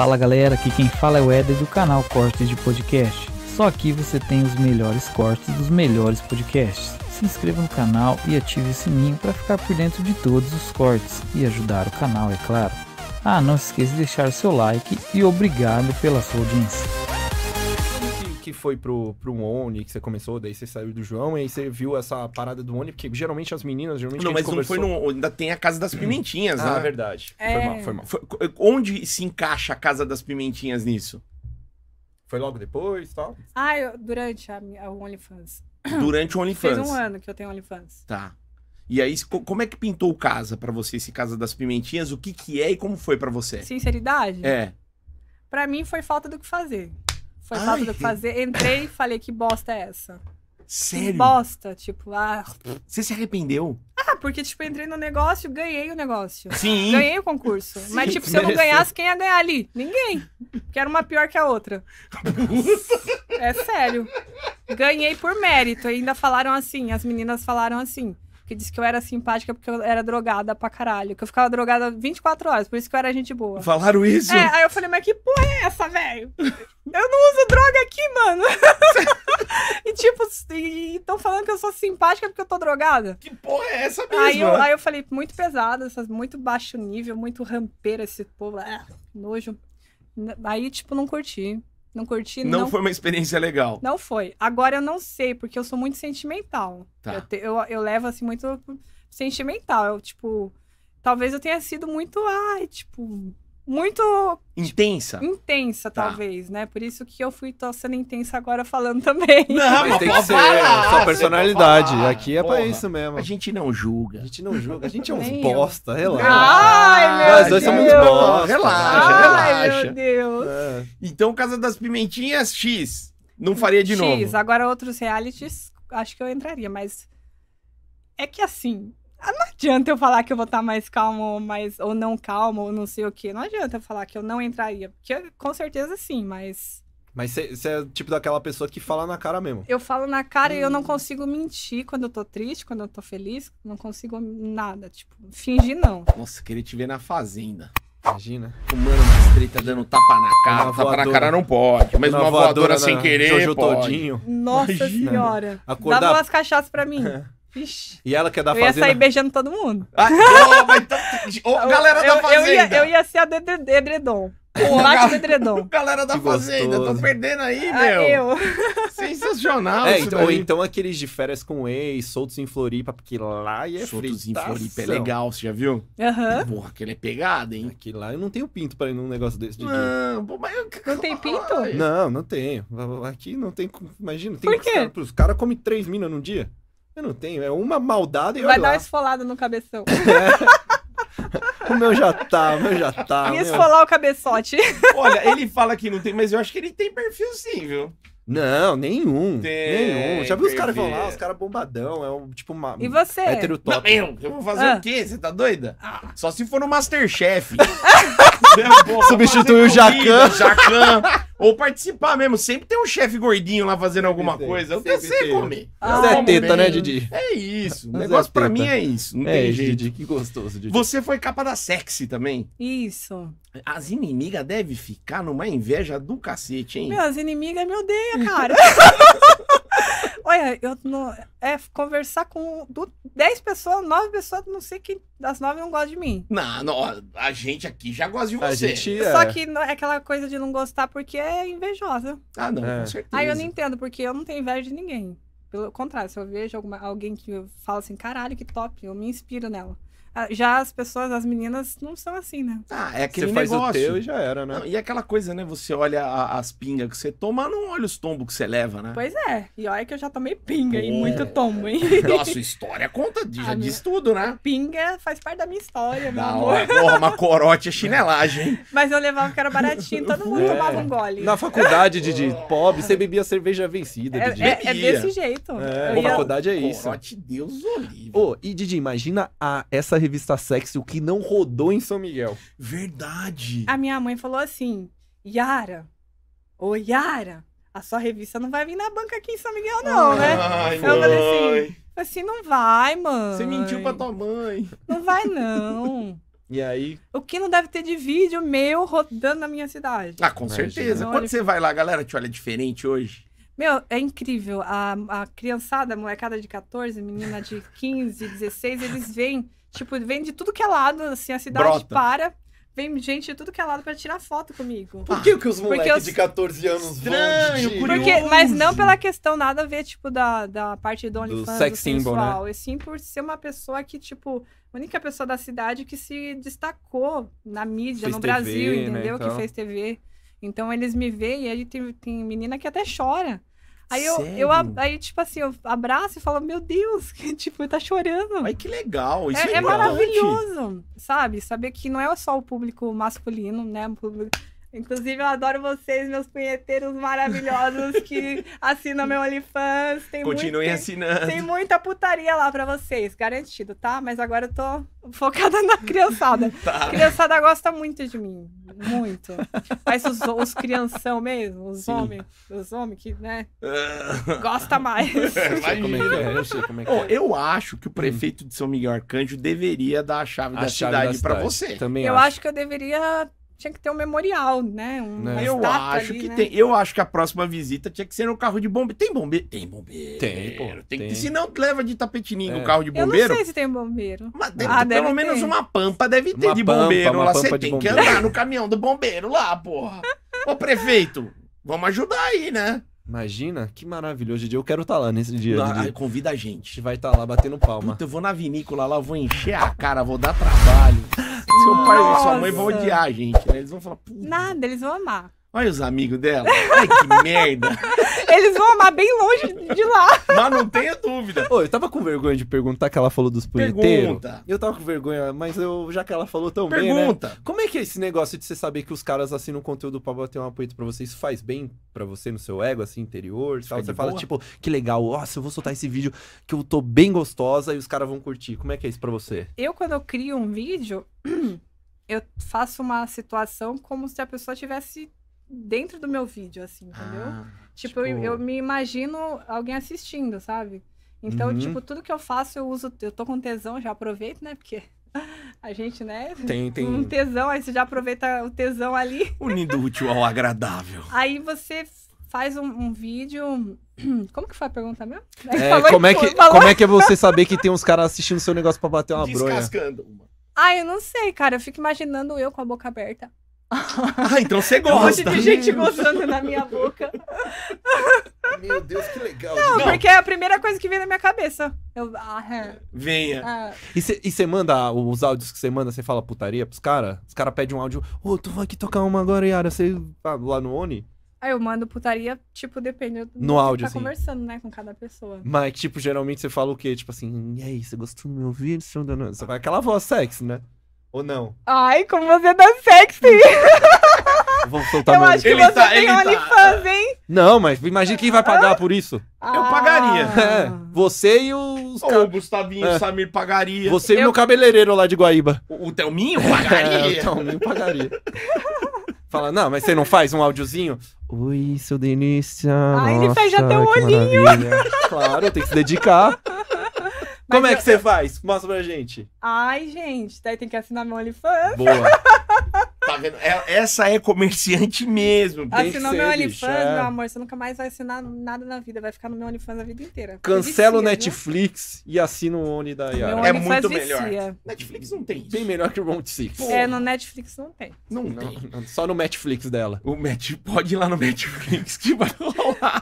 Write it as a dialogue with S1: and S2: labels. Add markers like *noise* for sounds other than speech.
S1: Fala galera, aqui quem fala é o Eder do canal Cortes de Podcast. Só aqui você tem os melhores cortes dos melhores podcasts. Se inscreva no canal e ative o sininho para ficar por dentro de todos os cortes e ajudar o canal, é claro. Ah, não se esqueça de deixar o seu like e obrigado pela sua audiência
S2: que foi pro, pro Oni que você começou, daí você saiu do João, e aí você viu essa parada do Oni, porque geralmente as meninas, geralmente. Não, mas conversou... não foi no. Ainda tem a Casa das Pimentinhas, ah, né? verdade. É... Foi mal, foi mal. Foi, onde se encaixa a
S3: Casa das Pimentinhas nisso? Foi logo depois tal?
S1: Ah, eu, durante a, a OnlyFans. *coughs* Durante o OnlyFans. faz um ano que eu tenho OnlyFans.
S3: Tá. E aí, como é que pintou o casa para você, esse Casa das Pimentinhas? O que que é e como foi para você?
S1: Sinceridade? É. Para mim foi falta do que fazer foi Ai. falta do que fazer. Entrei e falei, que bosta é essa? Sério? Que bosta, tipo, ah.
S3: Você se arrependeu?
S1: Ah, porque, tipo, entrei no negócio, ganhei o negócio. Sim. Ganhei o concurso. Sim, mas, tipo, se eu não ganhasse, quem ia ganhar ali? Ninguém. Porque era uma pior que a outra. é sério. Ganhei por mérito. ainda falaram assim, as meninas falaram assim que disse que eu era simpática porque eu era drogada pra caralho. Que eu ficava drogada 24 horas, por isso que eu era gente boa. Falaram isso? É, aí eu falei, mas que porra é essa, velho? Eu não uso droga aqui, mano. *laughs* e tipo, estão falando que eu sou simpática porque eu tô drogada. Que porra é essa mesmo? Aí eu, aí eu falei, muito pesado, muito baixo nível, muito rampeiro esse povo. É, nojo. Aí, tipo, não curti. Não curti, não. Não foi uma
S3: experiência legal.
S1: Não foi. Agora eu não sei, porque eu sou muito sentimental. Tá. Eu, te, eu, eu, levo, assim, muito sentimental. Eu, tipo, talvez eu tenha sido muito, ai,
S3: tipo, muito intensa.
S2: Tipo,
S1: intensa, tá. talvez, né? Por isso que eu fui torcendo intensa agora falando *laughs* também. Não, mas tem
S2: que ser é sua personalidade. Aqui é para isso mesmo. A gente não julga. A gente não julga. A gente é uns Nem bosta, eu. relaxa. Ai, meu Nós dois somos bosta. Relaxa, Ai, relaxa. Meu Deus. É.
S3: Então, Casa das Pimentinhas, X. Não faria de X. novo. X, agora
S1: outros realities, acho que eu entraria, mas. É que assim, ah, não adianta eu falar que eu vou estar mais calmo, mais, ou não calmo, ou não sei o que. Não adianta eu falar que eu não entraria. Porque com certeza sim, mas.
S2: Mas você é tipo daquela pessoa que fala na cara mesmo.
S1: Eu falo na cara hum. e eu não hum. consigo mentir quando eu tô triste, quando eu tô feliz. Não consigo nada. Tipo,
S3: fingir não. Nossa, queria te ver na fazenda. Imagina. mano mais treta dando tapa na cara. Uma tapa voadora. na cara não pode. Mas uma, uma voadora, voadora, sem querer.
S2: Jojo pode. todinho.
S1: Nossa Imagina. senhora. Acordar... umas cachaças pra mim. *laughs* É. E
S2: ela quer dar fazenda. Eu ia sair
S1: beijando todo mundo. Ah, oh,
S2: então, oh, galera eu, da fazenda. Eu ia, eu
S1: ia ser a edredom. o Bate *laughs* gal... edredom. *laughs* Galera da
S3: fazenda, tô perdendo aí, ah, meu. Eu. *laughs* Sensacional é, então, Ou então
S2: aqueles de férias com ex, soltos em Floripa, porque lá é Soltos fritação. em Floripa é legal, você já viu? Aham. Uhum. Porra, aquele é pegado, hein? Aqui lá eu não tenho pinto pra ir num negócio desse. De não, pô, mas...
S1: Não tem pinto?
S2: Não, não tenho. Aqui não tem... Imagina, tem Por quê? Os caras cara comem três minas num dia. Eu não tenho, é uma maldada e Vai dar lá. uma
S1: esfolada no cabeção.
S2: É. *laughs* O meu já tá, o meu já tá. Me meu... esfolar
S3: o cabeçote.
S2: Olha, ele fala que não tem, mas eu acho que ele tem perfil sim, viu? Não, nenhum. Tem, nenhum. Já viu os caras vão lá, os caras bombadão, é um tipo uma. E você? Hétero top. Não, eu, eu vou fazer ah. o
S3: quê? Você tá doida? Ah. Só se for no Masterchef.
S2: *laughs* Substituir o Jacan. Jacan.
S3: *laughs* Ou participar mesmo. Sempre tem um chefe gordinho lá fazendo alguma coisa. O TC come. Ah, é Teta, bem. né, Didi? É isso. O é negócio Zé pra mim é isso. Não é, tem jeito. Didi, que gostoso, Didi. Você foi capa da sexy também. Isso. As inimigas devem ficar numa inveja do cacete, hein? Meu, as
S1: inimigas me odeiam, cara. *laughs* *laughs* Olha, eu não. É, conversar com 10 pessoas, 9 pessoas, não sei quem das 9 não gosta de mim. Não, não,
S3: a gente aqui já gosta de você. Gente, é. Só que
S1: não, é aquela coisa de não gostar porque é invejosa. Ah, não, é. com certeza. Aí eu não entendo, porque eu não tenho inveja de ninguém. Pelo contrário, se eu vejo alguma, alguém que fala assim, caralho, que top, eu me inspiro nela. Ah, já as pessoas, as meninas, não são assim, né? Ah, é
S2: aquele você negócio. faz o teu e já era, né? Não, e
S3: aquela coisa, né? Você olha a, as pingas que você toma, não olha os tombos que você leva, né? Pois
S1: é. E olha que eu já tomei pinga e muito tombo, hein? *laughs* Nossa,
S3: história conta, já ah, diz
S1: tudo, né? Pinga faz parte da minha história, meu amor.
S2: porra, uma corote é chinelagem.
S1: *laughs* Mas eu levava que era baratinho,
S2: todo mundo é. tomava um gole. Na faculdade, Didi, *laughs* pobre, você bebia cerveja vencida, É, é, é desse jeito. É. Pô, ia... faculdade é isso. Corote, Deus o livre. Oh, e Didi, imagina a, essa revista Sexy, o que não rodou em São Miguel.
S1: Verdade. A minha mãe falou assim: Yara, ô Yara, a sua revista não vai vir na banca aqui em São Miguel,
S3: não, né? Ai, eu falei
S2: assim,
S1: assim, não vai, mano. Você mentiu pra tua mãe. Não vai, não. E aí? O que não deve ter de vídeo meu rodando na minha cidade. Ah, com certeza. Quando olha... você
S3: vai lá, galera te olha diferente hoje.
S1: Meu, é incrível. A, a criançada, a molecada de 14, menina de 15, 16, eles vêm Tipo, vem de tudo que é lado, assim, a cidade Brota. para. Vem gente de tudo que é lado pra tirar foto comigo. Por que, que os moleques os... de
S2: 14 anos Estranho, vão de... Porque, Mas não pela
S1: questão nada a ver, tipo, da, da parte do OnlyFans, do, sex do symbol, Né? E sim por ser uma pessoa que, tipo, a única pessoa da cidade que se destacou na mídia, fez no TV, Brasil, né, entendeu? Né, então... Que fez TV. Então eles me veem e aí tem, tem menina que até chora. Aí eu, eu aí, tipo assim, eu abraço e falo, meu Deus, *laughs* que tipo, tá chorando. Ai, que
S3: legal, isso é, é, é maravilhoso,
S1: sabe? Saber que não é só o público masculino, né? O público Inclusive, eu adoro vocês, meus punheteiros maravilhosos que *laughs* assinam meu OnlyFans. Tem Continuem muito, assinando. Tem muita putaria lá pra vocês, garantido, tá? Mas agora eu tô focada na criançada. *laughs* Tá. A criançada gosta muito de mim, muito. Mas os, os crianção mesmo, os homens, os homens que, né, *laughs* gosta mais.
S2: Vai como é que é, eu sei como é que é.
S3: eu é é. acho que o hum. prefeito de São Miguel Arcanjo deveria dar a chave a da chave cidade da cidade. pra você. Também eu acho.
S1: acho que eu deveria tinha que ter um memorial, né? né? Eu acho ali, que né? tem.
S3: Eu acho que a próxima visita tinha que ser no carro de bombeiro. Tem bombeiro? Tem bombeiro. Tem, pô. Tem, tem. Se não, leva de tapetininho é. o carro de bombeiro. Eu não sei se tem bombeiro. Mas deve, ah, pelo menos ter. uma
S2: pampa deve ter uma de pampa, bombeiro lá. Você tem que andar
S3: no caminhão do bombeiro lá, porra.
S2: Ô, prefeito, vamos ajudar aí, né? Imagina, que maravilhoso dia. Eu quero estar tá lá nesse dia. Ah, dia. Convida a gente. A gente vai estar tá lá batendo palma. Puta, eu vou na vinícola lá, vou encher a
S3: cara, vou dar trabalho.
S1: Seu pai e sua mãe vão odiar
S3: a gente, né? Eles vão falar.
S1: Nada, eles vão amar.
S2: Olha os amigos dela. Ai, que *laughs* merda.
S1: Eles vão amar bem longe de
S2: lá. Mas não tenha dúvida. Ô, eu tava com vergonha de perguntar que ela falou dos punheteiros. Pergunta. Eu tava com vergonha, mas eu, já que ela falou tão né? Pergunta. bem, Pergunta. Né? Como é que é esse negócio de você saber que os caras assinam conteúdo pra bater um apoio pra você? Isso faz bem pra você no seu ego, assim, interior? Tal? Você fala, tipo, que legal. Nossa, eu vou soltar esse vídeo que eu tô bem gostosa e os caras vão curtir. Como é que é isso pra você?
S1: Eu, quando eu crio um vídeo... *clears throat* eu faço uma situação como se a pessoa tivesse dentro do meu vídeo, assim, entendeu? Ah, tipo, tipo... Eu, eu, me imagino alguém assistindo, sabe? Então, uhum. tipo, tudo que eu faço, eu uso, eu tô com tesão, já aproveito, né? Porque *laughs* a gente, né? Tem, *laughs* tem. Um tesão, aí você já aproveita o tesão ali.
S3: Unido
S2: útil ao agradável.
S1: *laughs* aí você faz um, um, vídeo. *clears throat* Como que foi a pergunta mesmo? É, como, é que, falou. como é que é você saber
S2: que tem uns caras assistindo seu negócio pra bater uma Descascando. bronha?
S3: Descascando uma.
S1: Ah, eu não sei, cara. Eu fico imaginando eu com a boca aberta.
S2: Ah, então você gosta. *laughs* Um monte de gente gostando
S1: na minha boca. Meu Deus, que legal. Não, não, porque é a primeira coisa que vem na minha cabeça. Eu, ah, é.
S2: Venha. Ah. E você manda os áudios que você manda, você fala putaria pros caras? Os caras pedem um áudio. Ô, oh, tu vai aqui tocar uma agora, Yara. Você tá lá no Oni?
S1: Aí eu mando putaria, tipo, depende do no tipo áudio, tá assim. conversando, né, com cada pessoa. Mas,
S2: tipo, geralmente você fala o quê? Tipo assim, e aí, você gostou do meu vídeo? Você vai aquela voz sexy, né? Ou não?
S1: Ai, como você tá sexy!
S2: Vou soltar eu meu... acho que ele você tá, tem tá.
S3: OnlyFans, tá...
S2: hein? Não, mas imagina quem vai pagar ah. por isso. Ah. Eu pagaria. Ah. É, você e os... Ou o Gustavinho, é. o Samir
S3: pagaria. Você eu... e o meu
S2: cabeleireiro lá de Guaíba. O, o Thelminho pagaria. *laughs* É, o Thelminho pagaria. Fala, não, mas você não faz um áudiozinho? Oi, seu delícia. Ah, ele fez até o olhinho. Maravilha. Claro, tem que se dedicar. Como é eu, é que você eu... faz? Mostra pra gente. Ai,
S1: gente, daí tem que assinar meu OnlyFans. Boa.
S2: *laughs* tá vendo? É, essa é comerciante mesmo. Assinou meu OnlyFans, é. meu
S1: amor. Você nunca mais vai assinar nada na vida. Vai ficar no meu OnlyFans a vida inteira. Cancela o
S2: Netflix né? e assina o Only da Yara. É muito vicia. melhor. Netflix não tem isso. Bem melhor que o Round Six. É,
S1: no Netflix não tem. Não, não
S2: tem. Não, só no Netflix dela. O Met... Pode ir lá no Netflix que vai rolar.